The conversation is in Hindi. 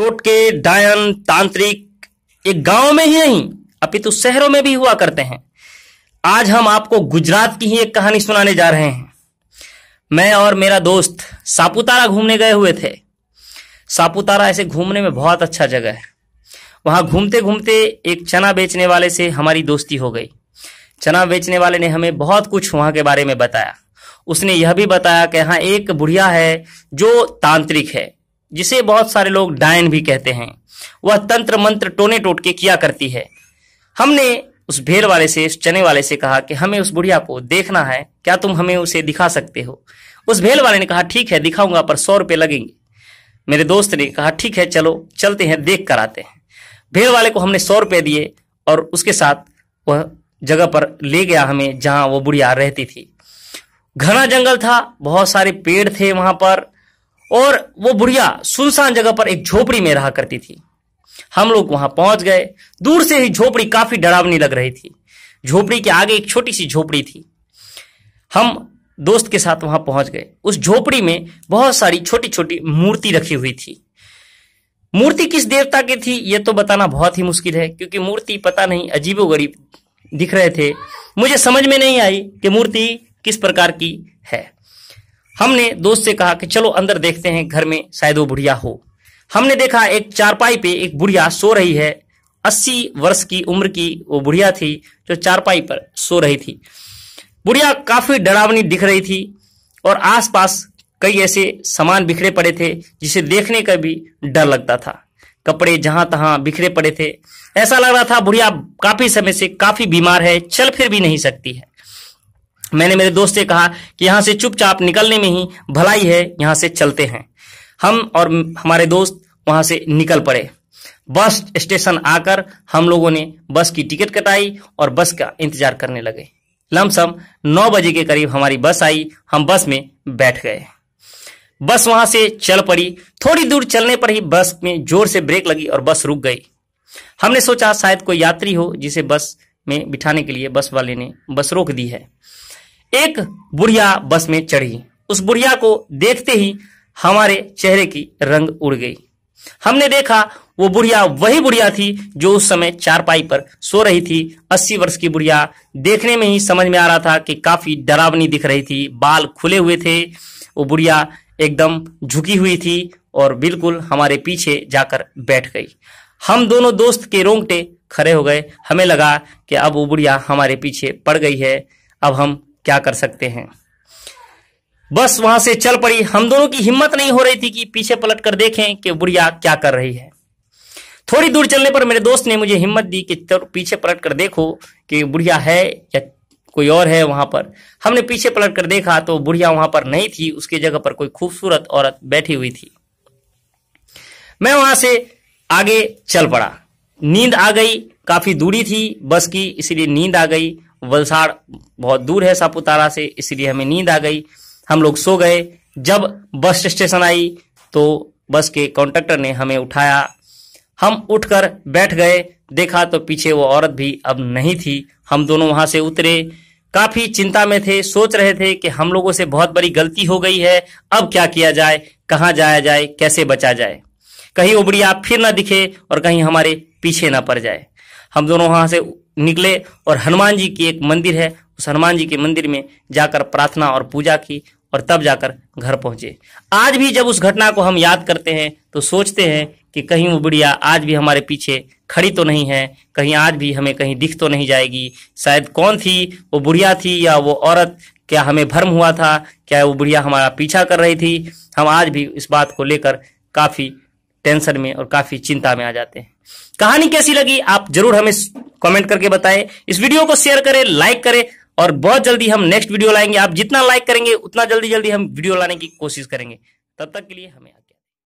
चोट के डायन तांत्रिक एक गांव में ही नहीं अपितु शहरों में भी हुआ करते हैं आज हम आपको गुजरात की ही एक कहानी सुनाने जा रहे हैं मैं और मेरा दोस्त सापुतारा घूमने गए हुए थे सापुतारा ऐसे घूमने में बहुत अच्छा जगह है वहां घूमते घूमते एक चना बेचने वाले से हमारी दोस्ती हो गई चना बेचने वाले ने हमें बहुत कुछ वहां के बारे में बताया उसने यह भी बताया कि यहाँ एक बुढ़िया है जो तांत्रिक है जिसे बहुत सारे लोग डायन भी कहते हैं वह तंत्र मंत्र टोने टोटके किया करती है हमने उस भेड़ वाले से चने वाले से कहा कि हमें उस बुढ़िया को देखना है क्या तुम हमें उसे दिखा सकते हो उस भेड़ वाले ने कहा ठीक है दिखाऊंगा पर सौ रुपये लगेंगे मेरे दोस्त ने कहा ठीक है चलो चलते हैं देख कर आते हैं भेड़ वाले को हमने सौ रुपये दिए और उसके साथ वह जगह पर ले गया हमें जहां वो बुढ़िया रहती थी घना जंगल था बहुत सारे पेड़ थे वहां पर और वो बुढ़िया सुनसान जगह पर एक झोपड़ी में रहा करती थी हम लोग वहां पहुंच गए दूर से ही झोपड़ी काफी डरावनी लग रही थी झोपड़ी के आगे एक छोटी सी झोपड़ी थी हम दोस्त के साथ वहां पहुंच गए उस झोपड़ी में बहुत सारी छोटी छोटी मूर्ति रखी हुई थी मूर्ति किस देवता की थी ये तो बताना बहुत ही मुश्किल है क्योंकि मूर्ति पता नहीं अजीबो गरीब दिख रहे थे मुझे समझ में नहीं आई कि मूर्ति किस प्रकार की है हमने दोस्त से कहा कि चलो अंदर देखते हैं घर में शायद वो बुढ़िया हो हमने देखा एक चारपाई पे एक बुढ़िया सो रही है अस्सी वर्ष की उम्र की वो बुढ़िया थी जो चारपाई पर सो रही थी बुढ़िया काफी डरावनी दिख रही थी और आसपास कई ऐसे सामान बिखरे पड़े थे जिसे देखने का भी डर लगता था कपड़े जहां तहां बिखरे पड़े थे ऐसा लग रहा था बुढ़िया काफी समय से काफी बीमार है चल फिर भी नहीं सकती है मैंने मेरे दोस्त से कहा कि यहाँ से चुपचाप निकलने में ही भलाई है यहां से चलते हैं हम और हमारे दोस्त वहां से निकल पड़े बस स्टेशन आकर हम लोगों ने बस की टिकट कटाई और बस का इंतजार करने लगे लमसम नौ बजे के करीब हमारी बस आई हम बस में बैठ गए बस वहां से चल पड़ी थोड़ी दूर चलने पर ही बस में जोर से ब्रेक लगी और बस रुक गई हमने सोचा शायद कोई यात्री हो जिसे बस में बिठाने के लिए बस वाले ने बस रोक दी है एक बुढ़िया बस में चढ़ी उस बुढ़िया को देखते ही हमारे चेहरे की रंग उड़ गई हमने देखा वो बुढ़िया वही बुढ़िया थी जो उस समय चारपाई पर सो रही थी अस्सी वर्ष की बुढ़िया देखने में ही समझ में आ रहा था कि काफी डरावनी दिख रही थी बाल खुले हुए थे वो बुढ़िया एकदम झुकी हुई थी और बिल्कुल हमारे पीछे जाकर बैठ गई हम दोनों दोस्त के रोंगटे खड़े हो गए हमें लगा कि अब वो बुढ़िया हमारे पीछे पड़ गई है अब हम क्या कर सकते हैं बस वहां से चल पड़ी हम दोनों की हिम्मत नहीं हो रही थी कि पीछे पलट कर देखें कि बुढ़िया क्या कर रही है थोड़ी दूर चलने पर मेरे दोस्त ने मुझे हिम्मत दी कि पीछे पलट कर देखो कि बुढ़िया है या कोई और है वहां पर हमने पीछे पलट कर देखा तो बुढ़िया वहां पर नहीं थी उसकी जगह पर कोई खूबसूरत औरत बैठी हुई थी मैं वहां से आगे चल पड़ा नींद आ गई काफी दूरी थी बस की इसीलिए नींद आ गई वलसाड़ बहुत दूर है सापुतारा से इसलिए हमें नींद आ गई हम लोग सो गए जब बस स्टेशन आई तो बस के कॉन्ट्रेक्टर ने हमें उठाया हम उठकर बैठ गए देखा तो पीछे वो औरत भी अब नहीं थी हम दोनों वहां से उतरे काफी चिंता में थे सोच रहे थे कि हम लोगों से बहुत बड़ी गलती हो गई है अब क्या किया जाए कहाँ जाया जाए कैसे बचा जाए कहीं उबड़िया फिर ना दिखे और कहीं हमारे पीछे ना पड़ जाए हम दोनों वहां से निकले और हनुमान जी की एक मंदिर है उस हनुमान जी के मंदिर में जाकर प्रार्थना और पूजा की और तब जाकर घर पहुंचे आज भी जब उस घटना को हम याद करते हैं तो सोचते हैं कि कहीं वो बुढ़िया आज भी हमारे पीछे खड़ी तो नहीं है कहीं आज भी हमें कहीं दिख तो नहीं जाएगी शायद कौन थी वो बुढ़िया थी या वो औरत क्या हमें भ्रम हुआ था क्या वो बुढ़िया हमारा पीछा कर रही थी हम आज भी इस बात को लेकर काफ़ी टेंशन में और काफी चिंता में आ जाते हैं कहानी कैसी लगी आप जरूर हमें कमेंट करके बताएं इस वीडियो को शेयर करें लाइक करें और बहुत जल्दी हम नेक्स्ट वीडियो लाएंगे आप जितना लाइक करेंगे उतना जल्दी जल्दी हम वीडियो लाने की कोशिश करेंगे तब तक के लिए हमें